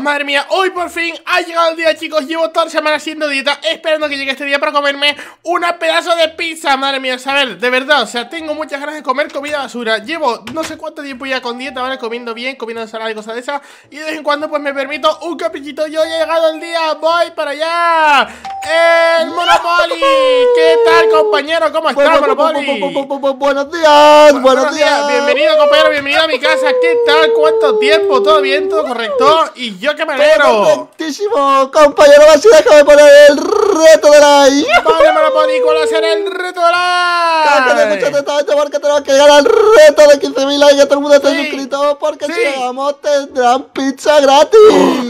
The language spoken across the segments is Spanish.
madre mía, hoy por fin ha llegado el día chicos Llevo toda la semana haciendo dieta, esperando que llegue este día para comerme una pedazo de pizza Madre mía, o de verdad, o sea, tengo muchas ganas de comer comida basura Llevo no sé cuánto tiempo ya con dieta, ¿vale? Comiendo bien, comiendo ensalada y cosas de esas Y de vez en cuando pues me permito un caprichito Yo he llegado el día, voy para allá ¡El Monopoly! ¿Qué tal, compañero? ¿Cómo estás, Monopoly? Buenos días, buenos, días. Bienvenido, compañero, bienvenido a mi casa. ¿Qué tal? ¿Cuánto tiempo? ¿Todo bien? ¿Todo correcto? Y yo qué me alegro. ¡Contentísimo! compañero. Así déjame poner el reto de la. Vale, Monopoly, ¿cuál va a ser el reto de la? Cállate mucho atentamente porque tenemos que llegar al reto de 15.000 likes. Todo el mundo está suscrito porque si llegamos tendrán pizza gratis.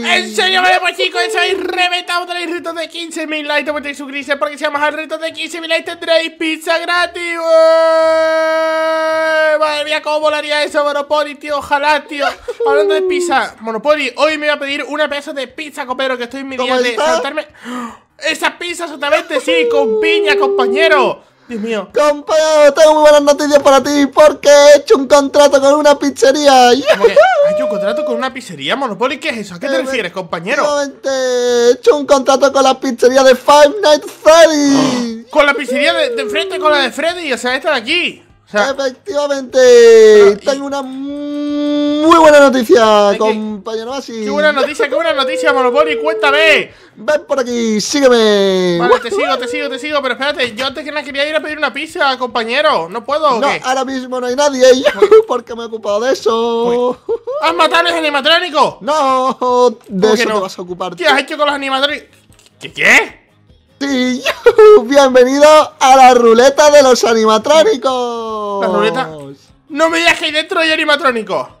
¿En serio? Vale, pues chicos, eso es reventado. Tenéis reto de 15.000 mil likes, te podéis suscribirse porque si vamos al reto de 15 mil likes, tendréis pizza gratis. Madre mía, cómo volaría eso, Monopoly, tío, ojalá, tío. Hablando de pizza, Monopoly, hoy me voy a pedir una pieza de pizza, copero, que estoy en mi día de saltarme... Esas pizza, exactamente, sí, con piña, compañero mío. Compañero, tengo muy buenas noticias para ti porque he hecho un contrato con una pizzería. ¿Has hecho un contrato con una pizzería, Monopoly? ¿Qué es eso? ¿A qué te refieres, compañero? He hecho un contrato con la pizzería de Five Nights Freddy. ¿Con la pizzería de, frente con la de Freddy? O sea, esta de aquí. Efectivamente. tengo una muy buena noticia, compañero Basi. Qué buena noticia, qué buena noticia, Monopoly. Cuéntame. Ven por aquí, sígueme. Vale, te sigo, te sigo, te sigo. Pero espérate, yo antes que nada quería ir a pedir una pizza, compañero. No puedo. No, qué? ahora mismo no hay nadie. porque me he ocupado de eso. Pues, ¿Has matado a los animatrónicos? No, de eso no? te vas a ocupar. ¿Qué has hecho con los animatrónicos? ¿Qué? ¿Qué? bienvenido a la ruleta de los animatrónicos. ¿La ruleta? No me digas que hay dentro hay animatrónicos.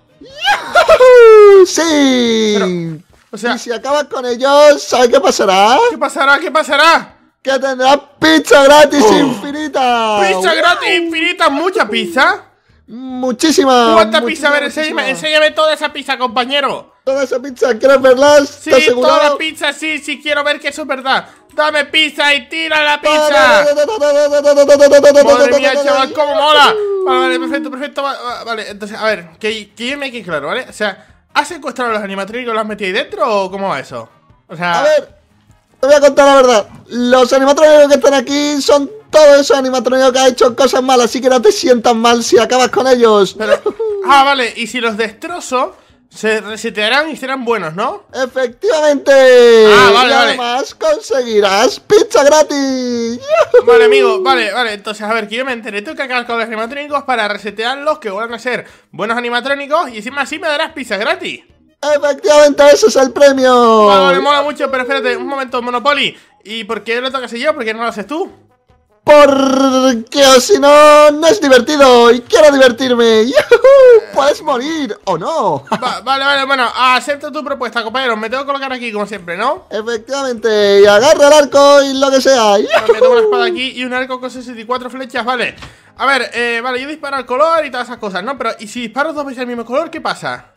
¡Sí! o sea, si acabas con ellos, ¿sabes qué pasará? ¿Qué pasará? ¿Qué pasará? Que tendrás pizza gratis oh. infinita. ¡Pizza gratis infinita! ¿Mucha pizza? Muchísima. ¿Cuánta pizza? A ver, enséñame toda esa pizza, compañero. Toda esa pizza, ¿quieres verla? Sí, toda la pizza, sí, sí, quiero ver que eso es verdad. Dame pizza y tira la pizza. Madre mía, chaval, cómo mola. Vale, vale, perfecto, perfecto. Vale, entonces, a ver, que, que yo me quede claro, ¿vale? O sea, ¿has secuestrado a los animatrónicos y los has metido ahí dentro o cómo va eso? O sea. A ver, te voy a contar la verdad. Los animatrónicos que están aquí son todos esos animatrónicos que han hecho cosas malas, así que no te sientas mal si acabas con ellos. ah, vale, y si los destrozo. Se resetearán y serán buenos, ¿no? ¡Efectivamente! Ah, vale, vale. además conseguirás pizza gratis. Vale, amigo, vale, vale. Entonces, a ver, que yo me enteré. Tengo que acabar con los animatrónicos para los que vuelvan a ser buenos animatrónicos. Y encima así me darás pizza gratis. ¡Efectivamente! ¡Ese es el premio! Vale, mola mucho, pero espérate, un momento, Monopoly. ¿Y por qué lo tocas yo? ¿Por qué no lo haces tú? Porque si no, no es divertido y quiero divertirme. puedes morir o no. vale, vale, bueno, acepto tu propuesta, compañero. Me tengo que colocar aquí, como siempre, ¿no? Efectivamente, y agarra el arco y lo que sea. me tengo una espada aquí y un arco con 64 flechas, vale. A ver, eh, vale, yo disparo al color y todas esas cosas, ¿no? Pero, ¿y si disparo dos veces el mismo color, qué pasa?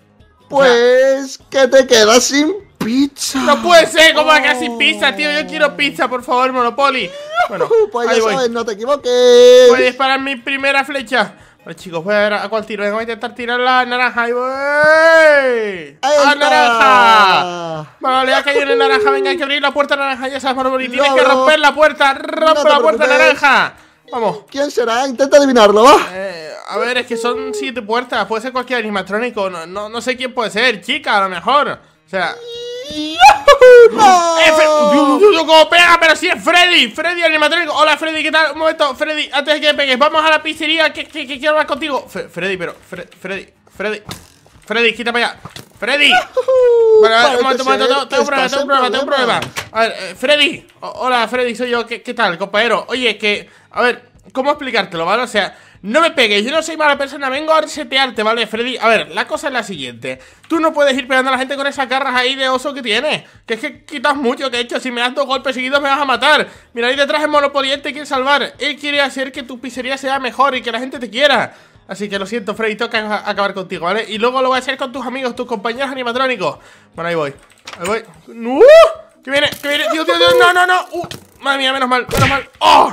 Pues que te quedas sin pizza. No puede ser, ¿Cómo oh. sin pizza, tío. Yo quiero pizza, por favor, Monopoly. Bueno, pues no te equivoques. Voy a disparar mi primera flecha. Vale, chicos, voy a ver a cuál tiro. Voy a intentar tirar la naranja. ¡Ay, voy! ¡A naranja! Vale, ya caído una naranja. Venga, hay que abrir la puerta naranja. Ya sabes, Marvel. Y tienes que romper la puerta. ¡Rompe la puerta naranja! Vamos. ¿Quién será? Intenta adivinarlo, va. Eh, a ver, es que son siete puertas. Puede ser cualquier animatrónico. no, no sé quién puede ser. Chica, a lo mejor. O sea. ¡No! pega, pero si sí es Freddy, Freddy animatrónico. Hola Freddy, ¿qué tal? Un momento, Freddy, antes de que pegues, vamos a la pizzería que, que, que quiero hablar contigo. Freddy, pero Freddy, Freddy, Freddy, quita para allá. Freddy. Bueno, a un momento, un momento, tengo un problema, tengo un problema, tengo un problema. A ver, eh, Freddy. hola Freddy, soy yo. ¿Qué, ¿Qué, tal, compañero? Oye, es que, a ver, ¿cómo explicártelo, vale? O sea, no me pegues, yo no soy mala persona, vengo a resetearte, ¿vale, Freddy? A ver, la cosa es la siguiente. Tú no puedes ir pegando a la gente con esas garras ahí de oso que tienes. Que es que quitas mucho, que he hecho, si me das dos golpes seguidos me vas a matar. Mira, ahí detrás el Monopoly, quiere salvar. Él quiere hacer que tu pizzería sea mejor y que la gente te quiera. Así que lo siento, Freddy, toca acabar contigo, ¿vale? Y luego lo voy a hacer con tus amigos, tus compañeros animatrónicos. Bueno, ahí voy. Ahí voy. ¡Uh! ¿Qué viene! ¿Qué viene! ¡Dios, Dios, Dios! ¡No, no, no! ¡Uh! Madre mía, menos mal, menos mal. ¡Oh!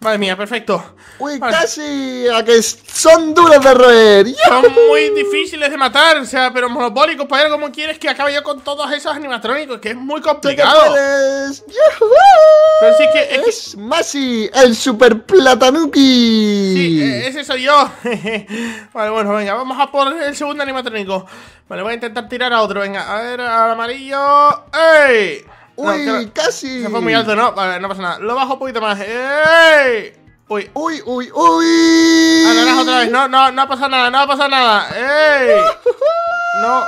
Madre mía, perfecto. Uy, casi. A que son duros de roer. Son muy difíciles de matar, o sea, pero monopólicos, para ver cómo quieres que acabe yo con todos esos animatrónicos, que es muy complicado. Pero sí que es, es Masi, el super platanuki. Sí, e, ese soy yo. vale, bueno, venga, vamos a por el segundo animatrónico. Vale, voy a intentar tirar a otro, venga. A ver, al amarillo. ¡Ey! Uy, casi. Se fue muy alto, no, vale, no pasa nada. Lo bajo un poquito más. ¡Ey! Uy, uy, uy, uy. Ah, otra vez. No, no, no pasa nada, no pasa nada. ¡Ey! No,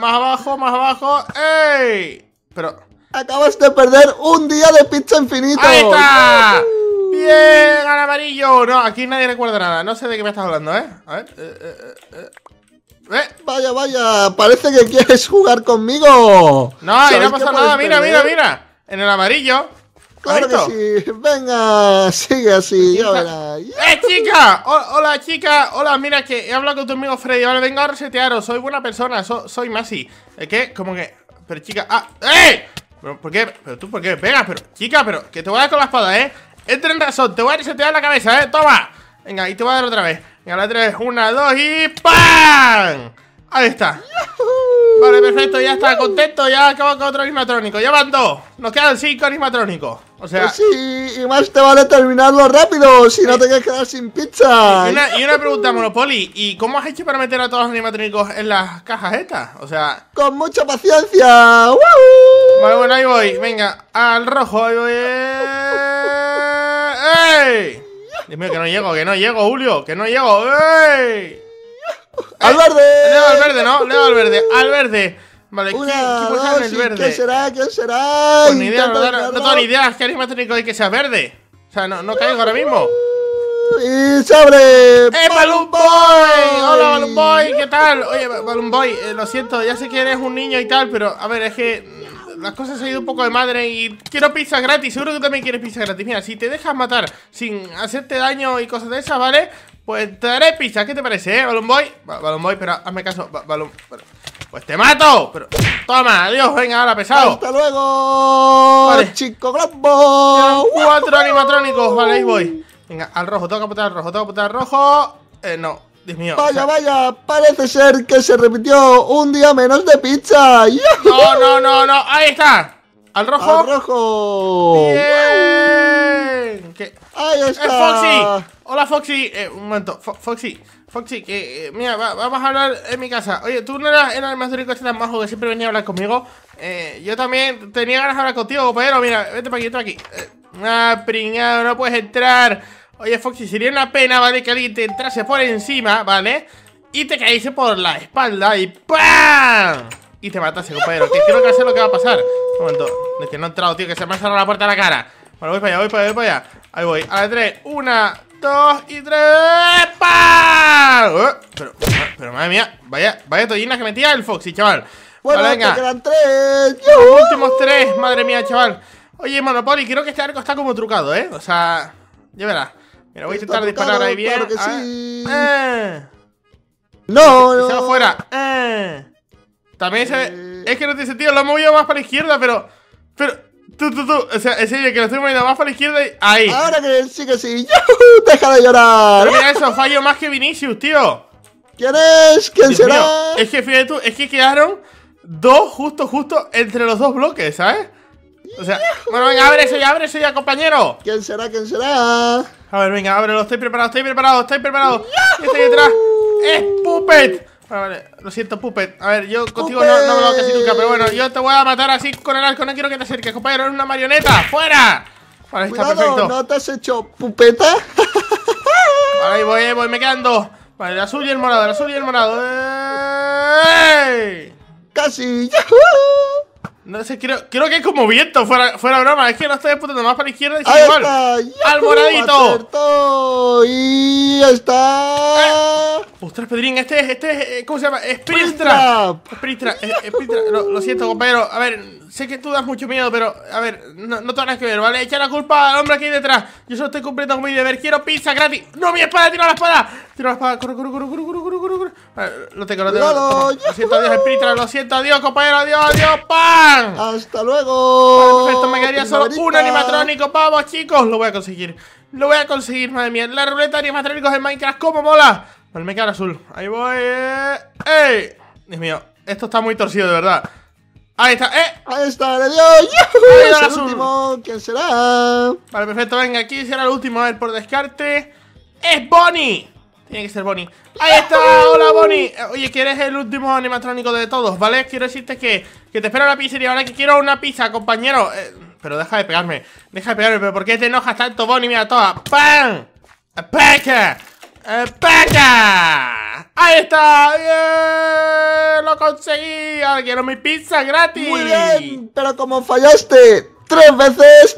más abajo, más abajo. ¡Ey! Pero. Acabas de perder un día de pizza infinito. ¡Ahí está! ¡Bien! ¡Al amarillo! No, aquí nadie recuerda nada. No sé de qué me estás hablando, ¿eh? A ver. eh. eh, eh, eh. Eh, vaya, vaya, parece que quieres jugar conmigo. No, y no ha nada. Mira, mira, mira. En el amarillo. Claro que sí. Venga, sigue así, ya ¡Eh, chica! hola, chica. Hola, mira que he hablado con tu amigo Freddy. Ahora vengo a resetearos. Soy buena persona. soy Masi. ¿Qué? Como que. Pero, chica. ¡Ah! ¡Eh! ¿Pero por ¿Pero tú por qué? Venga, pero. Chica, pero. Que te voy a dar con la espada, ¿eh? Entra en razón. Te voy a resetear la cabeza, ¿eh? Toma. Venga, y te voy a dar otra vez. Y la 3, 1, 2 y ¡PAM! Ahí está. Vale, perfecto, ya está, contento, ya acabo con otro animatrónico. Ya van dos, nos quedan cinco animatrónicos. O sea. Pues sí, y más te vale terminarlo rápido, si no te quieres quedar sin pizza. Y una, pregunta, Monopoly, ¿y cómo has hecho para meter a todos los animatrónicos en las cajas estas? O sea. Con mucha paciencia. ¡Woo! Vale, bueno, ahí voy. Venga, al rojo, ahí voy. Eh, ¡Ey! Dime que no llego, que no llego, Julio, que no llego. ¡Ey! ¡Al verde! Le al verde, ¿no? Le doy al verde, al verde. Vale, ¿qué, qué el verde? ¿Qué será? ¿Qué será? Pues ni idea, no, no tengo ni idea. ¿Qué técnico hay que sea verde? O sea, no, no caigo ahora mismo. ¡Y se abre! ¡Eh, Balloon Boy! ¡Hola, Balloon Boy! ¿Qué tal? Oye, Balloon Boy, eh, lo siento, ya sé que eres un niño y tal, pero a ver, es que las cosas han ido un poco de madre y quiero pizza gratis. Seguro que tú también quieres pizza gratis. Mira, si te dejas matar sin hacerte daño y cosas de esas, ¿vale? Pues te daré pizza. ¿Qué te parece, eh? Balloon Boy. Boy, pero hazme caso. Pues te mato. toma, adiós, venga, ahora pesado. Hasta luego, chico Glambo. Cuatro animatrónicos, vale, ahí voy. Venga, al rojo, tengo que apuntar al rojo, tengo que apuntar al rojo. Eh, no, Vaya, vaya, parece ser que se repitió un día menos de pizza. No, no, no, no. Ahí está. Al rojo. Al rojo. Ahí eh, está. Foxy. Hola, Foxy. Eh, un momento. Foxy. Foxy, que eh, mira, vamos a hablar en mi casa. Oye, tú no eras, el más rico tan majo que siempre venía a hablar conmigo. yo también tenía ganas de hablar contigo, pero Mira, vete para aquí, vete aquí. ah, priñado, no puedes entrar. Oye, Foxy, sería una pena, ¿vale? Que alguien te entrase por encima, ¿vale? Y te caíse por la espalda y ¡pam! Y te matase, compañero. Que creo que lo que va a pasar. Un momento. Es que no he entrado, tío, que se me ha cerrado la puerta a la cara. Bueno, voy para allá, voy para allá, voy para allá. Ahí voy. A la tres Una, dos y tres ¡Pam! Uh, pero, pero madre mía, vaya, vaya tollina que metía el Foxy, chaval. Bueno, vale, venga. Te quedan tres. Los últimos tres, madre mía, chaval. Oye, Monopoly, creo que este arco está como trucado, ¿eh? O sea, ya verás. Mira, voy a intentar disparar ahí bien. Ah. Eh. No, no. Se va fuera. Eh. También se... ve. Eh. Es que no dice, tío, lo he movido más para la izquierda, pero... Pero... Tú, tú, tú. O sea, en serio, que lo estoy moviendo más para la izquierda y... Ahí. Ahora que sí que sí. ¡Deja de llorar! Pero mira eso, fallo más que Vinicius, tío. ¿Quién es? ¿Quién será? Es que, fíjate tú, es que quedaron dos justo, justo entre los dos bloques, ¿sabes? O sea, bueno, venga, abre eso ya, abre eso ya, compañero. ¿Quién será? ¿Quién será? A ver, venga, ábrelo. Estoy preparado, estoy preparado, estoy preparado. Este detrás es Puppet. Vale, ah, vale, lo siento, Puppet. A ver, yo contigo no, me lo casi nunca, pero bueno, yo te voy a matar así con el arco. No quiero que te acerques, compañero. Eres una marioneta. ¡Fuera! Vale, está perfecto. ¿No te has hecho pupeta? vale, ahí voy, ahí voy, me quedan dos. Vale, el azul y el morado, el azul y el morado. ¡Ey! ¡Casi! ¡Yahoo! No sé, creo creo que como viento fuera, fuera broma. Es que no estoy disputando más para la izquierda y igual. Está, ¡Al moradito! Acertó, ¡Y está! Eh, ¡Ostras, Pedrín! Este es, este es, eh, ¿cómo se llama? Spirit Trap. Sprintra, lo siento, compañero. A ver, sé que tú das mucho miedo, pero a ver, no, no que ver, ¿vale? Echa la culpa al hombre aquí detrás. Yo solo estoy cumpliendo con mi deber. Quiero pizza gratis. ¡No, mi espada! ¡Tiro la espada! ¡Tiro la espada! ¡Corre, corre, corre, corre, corre, corre, corre, lo tengo, lo tengo. lo siento, adiós, espíritu. Lo siento, adiós, compañero. Adiós, adiós, pan. ¡Hasta luego! Vale, perfecto, me quedaría solo un animatrónico. ¡Vamos, chicos! Lo voy a conseguir. Lo voy a conseguir, madre mía. La ruleta de animatrónicos en Minecraft. ¡Cómo mola! Vale, me queda azul. Ahí voy. Eh. ¡Ey! Dios mío, esto está muy torcido, de verdad. Ahí está, eh. Ahí está, le dio. Ahí el último. ¿Quién será? Vale, perfecto, venga, aquí será el último. A ver, por descarte. ¡Es Bonnie! Tiene que ser Bonnie. ¡Ahí está! ¡Hola, Bonnie! Eh, oye, que eres el último animatrónico de todos, ¿vale? Quiero decirte que, te espero a la pizzería. Ahora que quiero una pizza, compañero. Eh, pero deja de pegarme. Deja de pegarme. ¿Pero por qué te enojas tanto, Bonnie? Mira, toda. ¡Pam! ¡Peque! ¡Paca! ¡Ahí está! ¡Bien! ¡Lo conseguí! Ahora quiero mi pizza gratis. Muy bien, pero como fallaste tres veces,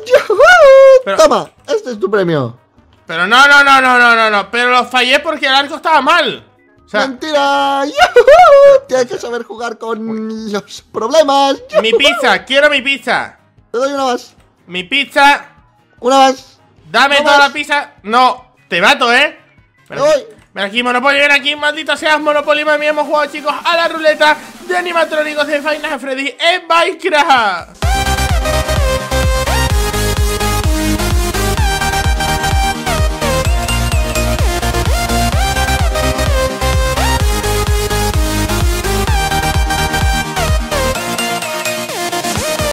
pero, toma, este es tu premio. Pero no, no, no, no, no, no, no, pero lo fallé porque el arco estaba mal. ¡Mentira! ¡Yuhu! Tienes que saber jugar con los problemas. Mi pizza, quiero mi pizza. Te doy una más. Mi pizza. Una más. Dame toda la pizza. No, te mato, ¿eh? Ven aquí, Monopoly, ven aquí, maldito seas Monopoly, mami. Hemos jugado, chicos, a la ruleta de animatrónicos de Final Freddy en Minecraft.